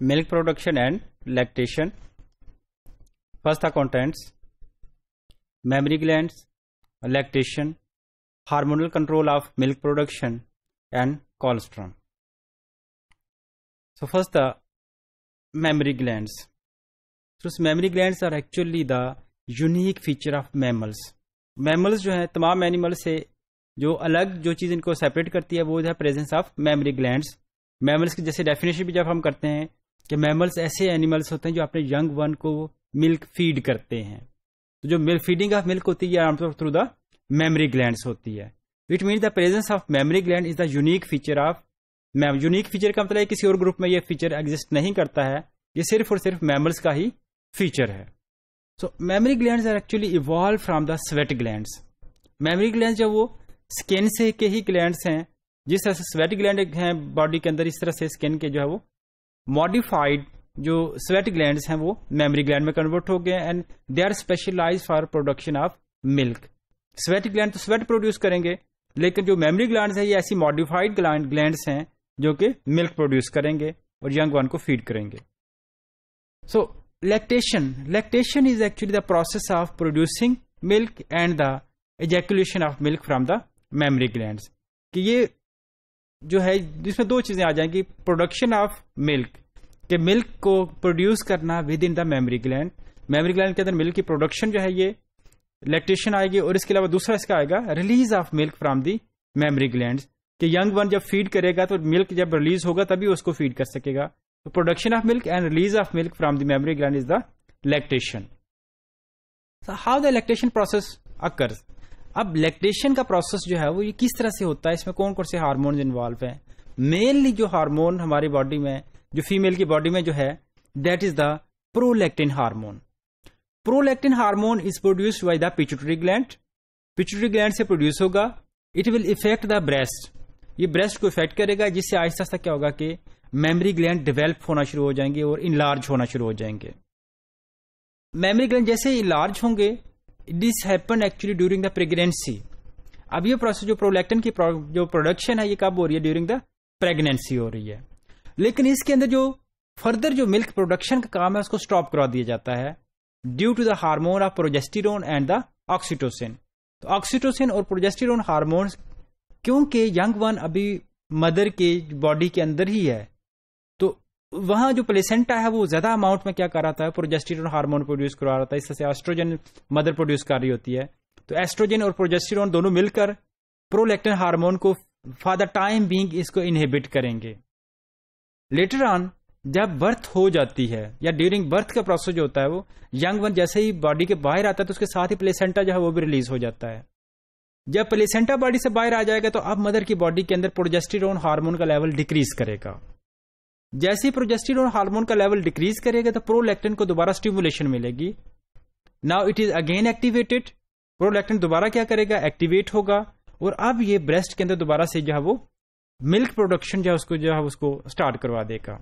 milk production and lactation first the contents mammary glands lactation hormonal control of milk production and colostrum so first the mammary glands so mammary glands are actually the unique feature of mammals mammals जो है तमाम animal से जो अलग जो चीज़ इनको separate करती है वो है presence of mammary glands mammals की जैसे डेफिनेशन भी जब हम करते हैं कि मैमल्स ऐसे एनिमल्स होते हैं जो अपने यंग वन को मिल्क फीड करते हैं तो जो मिल्क फीडिंग ऑफ मिल्क होती है आमतौर थ्रू द मेमरी ग्लैंड होती है with mean the presence of mammary gland is the unique feature of mam unique feature का मतलब किसी और ग्रुप में यह फीचर एग्जिस्ट नहीं करता है ये सिर्फ और सिर्फ मैमल्स का ही फीचर है so mammary gland are actually evolve from the sweat gland mammary gland जो वो स्किन से के ही ग्लैंड हैं जिस तरह से स्वेट ग्लैंड हैं बॉडी के अंदर इस तरह से स्किन के जो है वो मॉडिफाइड जो स्वेट ग्लैंड हैं वो मेमरी ग्लैंड में कन्वर्ट हो गए and they are specialize for production of milk sweat gland तो स्वेट प्रोड्यूस करेंगे लेकिन जो मेमरी ग्लैंड है ये ऐसी मॉडिफाइड ग्लैंड हैं जो कि मिल्क प्रोड्यूस करेंगे और यंग वन को फीड करेंगे so lactation lactation is actually the process of producing milk and the ejaculation of milk from the mammary gland कि ये जो है जिसमें दो चीजें आ जाएंगी प्रोडक्शन ऑफ मिल्क कि मिल्क को प्रोड्यूस करना within the mammary gland mammary gland के अंदर मिल्क की प्रोडक्शन जो है ये लैक्टेशन आएगी और इसके अलावा दूसरा इसका आएगा release of milk from the mammary gland कि यंग वन जब फीड करेगा तो मिल्क जब रिलीज होगा तभी उसको फीड कर सकेगा तो production of milk and release of milk from the mammary gland is the lactation how the lactation process occurs अब लैक्टेशन का प्रोसेस जो है वो ये किस तरह से होता है इसमें कौन कौन से हार्मोन इन्वॉल्व हैं मेनली जो हार्मोन हमारी बॉडी में जो फीमेल की बॉडी में जो है that is the prolactin hormone prolactin hormone is produced by the pituitary gland pituitary gland से प्रोड्यूस होगा it will effect the breast ये ब्रेस्ट को इफेक्ट करेगा जिससे आहिस्ता आहिस्ता क्या होगा कि मेमरी ग्लैंड डेवलप होना शुरू हो जाएंगे और इनलार्ज होना शुरू हो जाएंगे मेमरी ग्लैंड जैसे इनलार्ज होंगे this happen actually during the pregnancy अब ये प्रोसेस जो प्रोलेक्टन की जो प्रोडक्शन है ये कब हो रही है ड्यूरिंग द प्रेगनेंसी हो रही है लेकिन इसके अंदर जो फर्दर जो मिल्क प्रोडक्शन का काम है उसको स्टॉप करवा दिया जाता है due to the hormone of progesterone and the oxytocin तो ऑक्सीटोसिन और प्रोजेस्टिरोन हार्मोन क्योंकि यंग वन अभी मदर के बॉडी के अंदर ही है वहां जो प्लेसेंटा है वो ज्यादा अमाउंट में क्या कर रहा था प्रोजेस्टिरोन हार्मोन प्रोड्यूस करवा रहा था इससे एस्ट्रोजन मदर प्रोड्यूस कर रही होती है तो एस्ट्रोजन और प्रोजेस्टिरोन दोनों मिलकर प्रोलेक्टिन हार्मोन को फॉर द टाइम बींग इसको इनहेबिट करेंगे लेटर ऑन जब बर्थ हो जाती है या ड्यूरिंग बर्थ का प्रोसेस जो होता है वो यंग वन जैसे ही बॉडी के बाहर आता है तो उसके साथ ही प्लेसेंटा जो है वो भी रिलीज हो जाता है जब प्लेसेंटा बॉडी से बाहर आ जाएगा तो अब मदर की बॉडी के अंदर प्रोजेस्टिरोन हार्मोन का लेवल डिक्रीज करेगा जैसे ही और हार्मोन का लेवल डिक्रीज करेगा तो प्रोलेक्टिन को दोबारा स्टिमुलेशन मिलेगी now it is again activated prolactin दोबारा क्या करेगा एक्टिवेट होगा और अब ये ब्रेस्ट के अंदर दोबारा से जो है वो मिल्क प्रोडक्शन जो है उसको जो है उसको स्टार्ट करवा देगा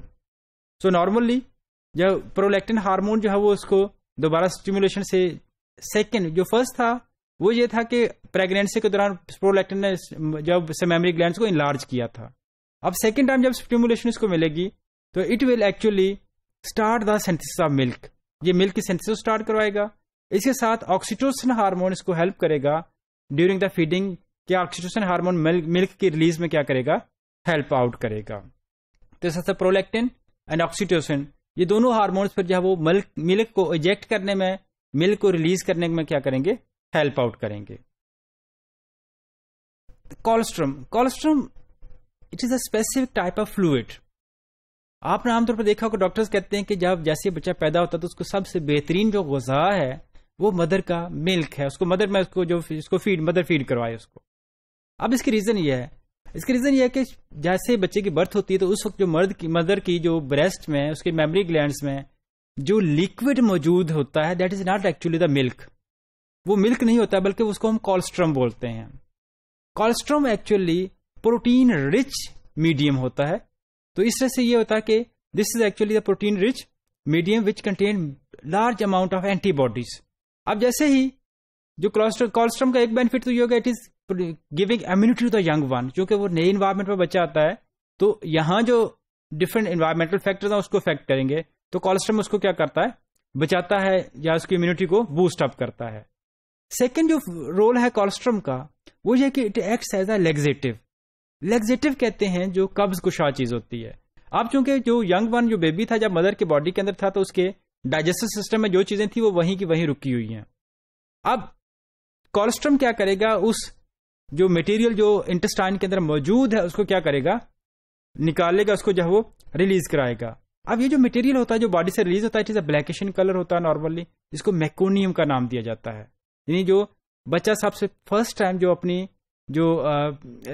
सो नॉर्मली जो प्रोलेक्टिन हार्मोन जो है वो उसको दोबारा स्टिमुलेशन से सेकेंड जो फर्स्ट था वो ये था कि प्रेगनेंसी के दौरान प्रोलेक्टिन ने जब सेमेमरी ग्लैंड को इनलार्ज किया था अब सेकेंड टाइम जब स्टिमुलेशन इसको मिलेगी तो it will actually start the synthesis of milk ये मिल्क की सेंथिस स्टार्ट करवाएगा इसके साथ ऑक्सीटोसिन हार्मोन इसको हेल्प करेगा ड्यूरिंग द फीडिंग क्या ऑक्सीटोसिन हार्मोन मिल्क की रिलीज में क्या करेगा हेल्प आउट करेगा तो इस प्रोलेक्टिन एंड ऑक्सीटोसिन ये दोनों हार्मोन्स फिर जो है वो मिल्क मिल्क को इजेक्ट करने में मिल्क को रिलीज करने में क्या करेंगे हेल्प आउट करेंगे colostrum colostrum it is a specific type of fluid आपने आमतौर पर देखा होगा डॉक्टर्स कहते हैं कि जब जैसे बच्चा पैदा होता है तो उसको सबसे बेहतरीन जो गजा है वो मदर का मिल्क है उसको मदर में उसको जो इसको फीड मदर फीड करवाए उसको अब इसकी रीजन ये है इसकी रीजन यह है कि जैसे बच्चे की बर्थ होती है तो उस वक्त जो मर्द की मदर की जो ब्रेस्ट में उसके मेमरी ग्लैंड में जो लिक्विड मौजूद होता है that is not actually the milk वो मिल्क नहीं होता बल्कि उसको हम कोलेस्ट्रम बोलते हैं colostrum actually protein rich medium होता है तो इस तरह से ये होता है कि this is actually the protein rich medium which contain large amount of antibodies अब जैसे ही जो कोलेस्ट्रोम का एक बेनिफिट तो ये होगा it is giving immunity to the young one जो कि वो नए इन्वायरमेंट में बच्चा आता है तो यहां जो डिफरेंट इन्वायरमेंटल फैक्टर्स हैं उसको अफेक्ट करेंगे तो कॉलस्ट्रम उसको क्या करता है बचाता है या उसकी इम्यूनिटी को बूस्ट अप करता है सेकेंड जो रोल है कोलेस्ट्रोम का वो ये कि it acts as a laxative laxative कहते हैं जो कब्ज कुशा चीज होती है अब चूंकि जो यंग वन जो बेबी था जब मदर के बॉडी के अंदर था तो उसके डाइजेस्टिव सिस्टम में जो चीजें थी वो वहीं की वहीं रुकी हुई हैं अब कोलेस्ट्रम क्या करेगा उस जो मटेरियल जो इंटेस्टाइन के अंदर मौजूद है उसको क्या करेगा निकालेगा उसको जो वो रिलीज कराएगा अब ये जो मटेरियल होता है जो बॉडी से रिलीज होता है it is a in colour होता है नॉर्मली इसको मैकोनियम का नाम दिया जाता है यानी जो बच्चा सबसे फर्स्ट टाइम जो अपनी जो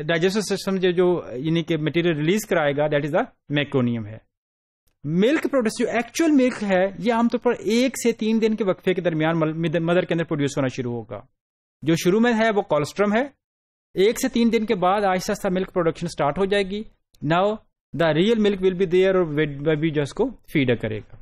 डाइजेस्टिव सिस्टम जो जो यानी कि मटेरियल रिलीज कराएगा दैट इज द मैक्रोनियम है मिल्क प्रोड्यूस जो एक्चुअल मिल्क है ये आमतौर तो पर एक से तीन दिन के वक्फे के दरमियान मदर के अंदर प्रोड्यूस होना शुरू होगा जो शुरू में है वो कोलेस्ट्रम है एक से तीन दिन के बाद आहिस्ता आहिस्ता मिल्क प्रोडक्शन स्टार्ट हो जाएगी now the real milk will be there और बेबी जो उसको फीड करेगा